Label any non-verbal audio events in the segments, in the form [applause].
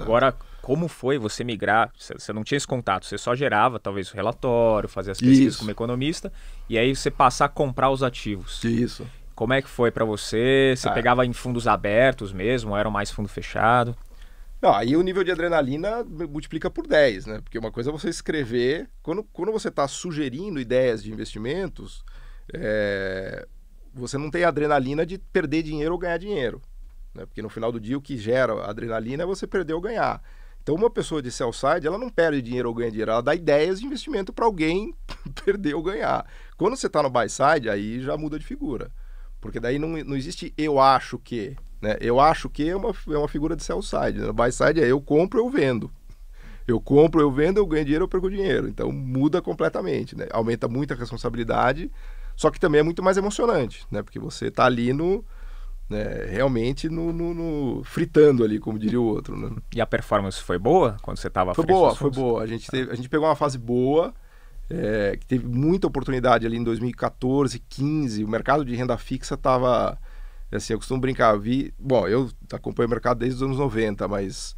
Agora, como foi você migrar? Você não tinha esse contato, você só gerava talvez o relatório, fazia as pesquisas Isso. como economista, e aí você passar a comprar os ativos. Isso. Como é que foi para você? Você ah. pegava em fundos abertos mesmo, eram mais fundo fechado? aí o nível de adrenalina multiplica por 10, né? Porque uma coisa é você escrever. Quando, quando você está sugerindo ideias de investimentos, é, você não tem adrenalina de perder dinheiro ou ganhar dinheiro né? Porque no final do dia o que gera adrenalina é você perder ou ganhar. Então uma pessoa de sell side, ela não perde dinheiro ou ganha dinheiro, ela dá ideias de investimento para alguém [laughs] perder ou ganhar. Quando você está no buy side, aí já muda de figura. Porque daí não, não existe eu acho que, né? Eu acho que é uma, é uma figura de sell side. No né? buy side é eu compro, eu vendo. Eu compro, eu vendo, eu ganho dinheiro, eu perco dinheiro. Então muda completamente, né? Aumenta muito a responsabilidade, só que também é muito mais emocionante, né? Porque você está ali no né? realmente no, no, no, fritando ali, como diria o outro. Né? E a performance foi boa quando você estava Foi boa, foi boa. A gente, ah. teve, a gente pegou uma fase boa, é, que teve muita oportunidade ali em 2014, 15. O mercado de renda fixa estava. Assim, eu costumo brincar, eu vi. Bom, eu acompanho o mercado desde os anos 90, mas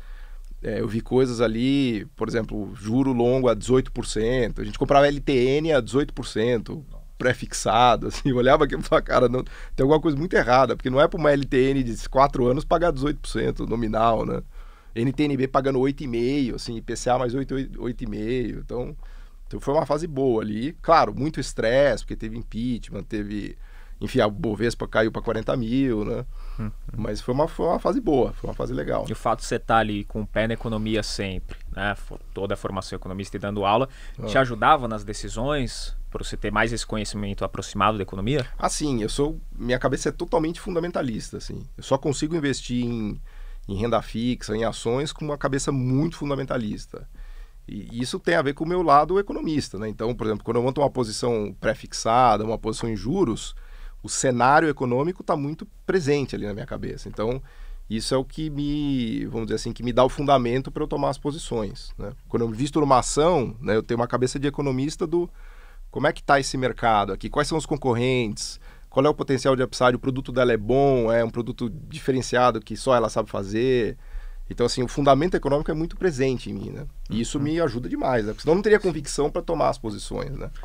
é, eu vi coisas ali, por exemplo, juro longo a 18%, a gente comprava LTN a 18%, pré-fixado, [laughs] assim, eu olhava que e falava, cara, não, tem alguma coisa muito errada, porque não é para uma LTN de 4 anos pagar 18% nominal, né? NTNB pagando 8,5, assim, IPCA mais 8,5, então, então foi uma fase boa ali. Claro, muito estresse, porque teve impeachment, teve enfim, a Bovespa caiu para 40 mil, né? Uhum. Mas foi uma, foi uma fase boa, foi uma fase legal. E o fato de você estar tá ali com o pé na economia sempre, né, toda a formação economista e dando aula, ah. te ajudava nas decisões para você ter mais esse conhecimento aproximado da economia? Assim, eu sou, minha cabeça é totalmente fundamentalista, assim. Eu só consigo investir em, em renda fixa, em ações com uma cabeça muito fundamentalista. E isso tem a ver com o meu lado economista, né? Então, por exemplo, quando eu monto uma posição pré-fixada, uma posição em juros, o cenário econômico está muito presente ali na minha cabeça. Então, isso é o que me, vamos dizer assim, que me dá o fundamento para eu tomar as posições. Né? Quando eu me visto numa ação, né, eu tenho uma cabeça de economista do como é que está esse mercado aqui, quais são os concorrentes, qual é o potencial de upside, o produto dela é bom, é um produto diferenciado que só ela sabe fazer. Então, assim, o fundamento econômico é muito presente em mim, né? E isso uhum. me ajuda demais, né? Porque senão eu não teria convicção para tomar as posições, né?